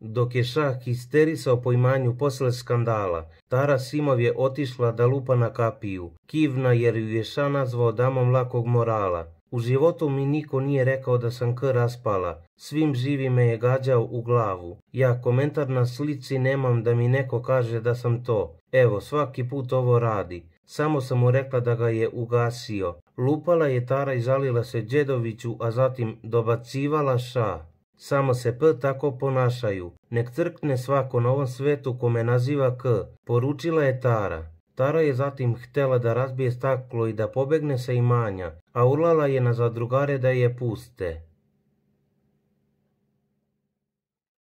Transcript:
Dok je šah histerisao po imanju posle skandala, Tara Simov je otišla da lupa na kapiju, kivna jer ju je ša nazvao damom lakog morala. U životu mi niko nije rekao da sam K raspala. Svim živime je gađao u glavu. Ja komentar na slici nemam da mi neko kaže da sam to. Evo, svaki put ovo radi. Samo sam mu rekla da ga je ugasio. Lupala je Tara i žalila se Đedoviću, a zatim dobacivala ša. Samo se P tako ponašaju. Nek crkne svako na ovom svetu kome naziva K. Poručila je Tara. Tara je zatim htjela da razbije staklo i da pobegne sa imanja, a urlala je na zadrugare da je puste.